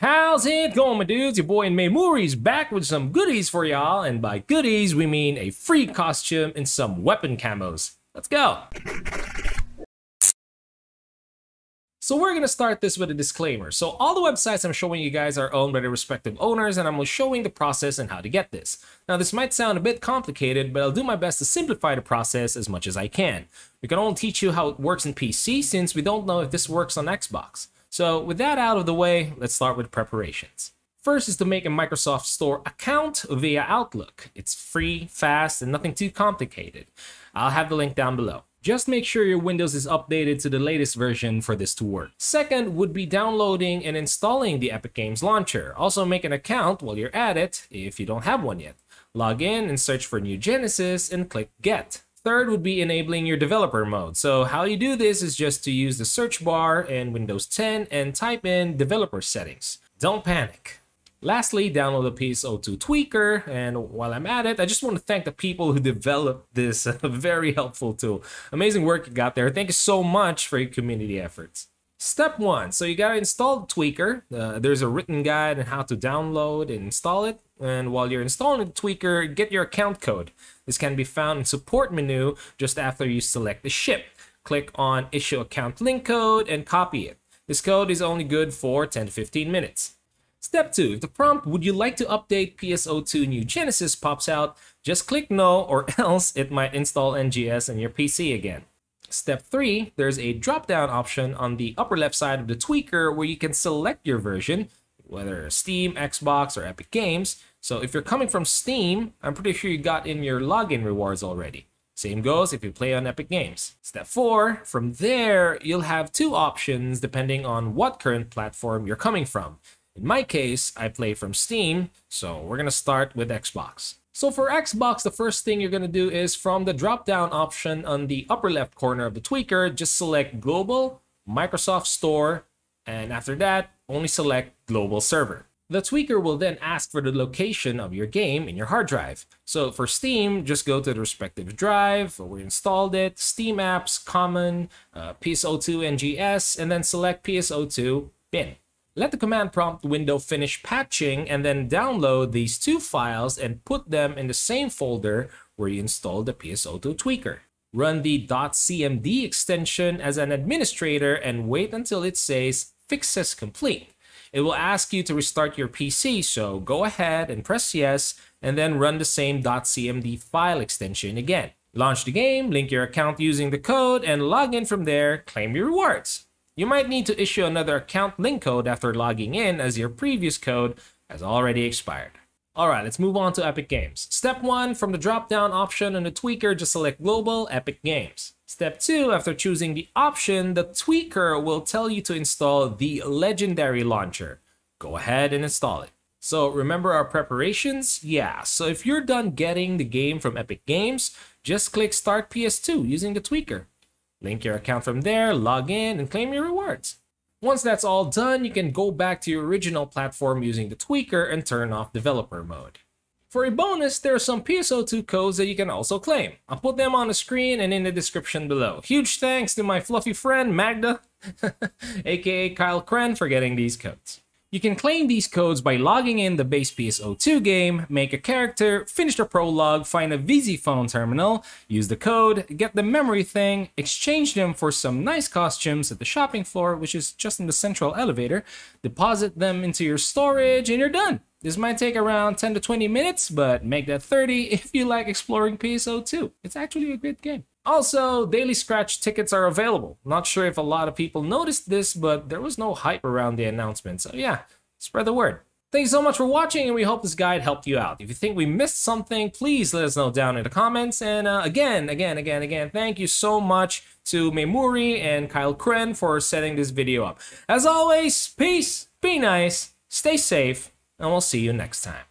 How's it going, my dudes? Your boy and Maymuri's back with some goodies for y'all, and by goodies, we mean a free costume and some weapon camos. Let's go! So we're going to start this with a disclaimer. So all the websites I'm showing you guys are owned by their respective owners, and I'm showing the process and how to get this. Now this might sound a bit complicated, but I'll do my best to simplify the process as much as I can. We can only teach you how it works in PC since we don't know if this works on Xbox. So with that out of the way, let's start with preparations. First is to make a Microsoft Store account via Outlook. It's free, fast, and nothing too complicated. I'll have the link down below. Just make sure your Windows is updated to the latest version for this to work. Second would be downloading and installing the Epic Games Launcher. Also make an account while you're at it if you don't have one yet. Log in and search for New Genesis and click Get. Third would be enabling your developer mode. So how you do this is just to use the search bar in Windows 10 and type in developer settings. Don't panic. Lastly, download the PSO2 tweaker. And while I'm at it, I just want to thank the people who developed this very helpful tool. Amazing work you got there. Thank you so much for your community efforts. Step one, so you gotta install Tweaker. Uh, there's a written guide on how to download and install it. And while you're installing Tweaker, get your account code. This can be found in support menu just after you select the ship. Click on issue account link code and copy it. This code is only good for 10 to 15 minutes. Step 2. If the prompt, would you like to update PSO2 New Genesis pops out, just click no or else it might install NGS on your PC again. Step three, there's a drop down option on the upper left side of the tweaker where you can select your version, whether Steam, Xbox, or Epic Games. So if you're coming from Steam, I'm pretty sure you got in your login rewards already. Same goes if you play on Epic Games. Step four, from there, you'll have two options depending on what current platform you're coming from. In my case, I play from Steam, so we're gonna start with Xbox. So for Xbox, the first thing you're going to do is from the drop-down option on the upper left corner of the tweaker, just select Global, Microsoft Store, and after that, only select Global Server. The tweaker will then ask for the location of your game in your hard drive. So for Steam, just go to the respective drive where you installed it, Steam Apps, Common, uh, PSO2 NGS, and then select PSO2 bin. Let the command prompt window finish patching and then download these two files and put them in the same folder where you installed the PSO2 tweaker. Run the .cmd extension as an administrator and wait until it says fixes complete. It will ask you to restart your PC, so go ahead and press yes and then run the same .cmd file extension again. Launch the game, link your account using the code, and log in from there, claim your rewards. You might need to issue another account link code after logging in as your previous code has already expired. Alright, let's move on to Epic Games. Step 1, from the drop-down option on the tweaker, just select Global Epic Games. Step 2, after choosing the option, the tweaker will tell you to install the Legendary Launcher. Go ahead and install it. So remember our preparations? Yeah, so if you're done getting the game from Epic Games, just click Start PS2 using the tweaker. Link your account from there, log in, and claim your rewards. Once that's all done, you can go back to your original platform using the tweaker and turn off developer mode. For a bonus, there are some PSO2 codes that you can also claim. I'll put them on the screen and in the description below. Huge thanks to my fluffy friend Magda, aka Kyle Kren, for getting these codes. You can claim these codes by logging in the base pso 2 game, make a character, finish the prologue, find a VZ phone terminal, use the code, get the memory thing, exchange them for some nice costumes at the shopping floor, which is just in the central elevator, deposit them into your storage, and you're done. This might take around 10 to 20 minutes, but make that 30 if you like exploring PSO2. It's actually a good game. Also, daily scratch tickets are available. Not sure if a lot of people noticed this, but there was no hype around the announcement. So yeah, spread the word. Thanks so much for watching, and we hope this guide helped you out. If you think we missed something, please let us know down in the comments. And uh, again, again, again, again, thank you so much to Memuri and Kyle Kren for setting this video up. As always, peace, be nice, stay safe, and we'll see you next time.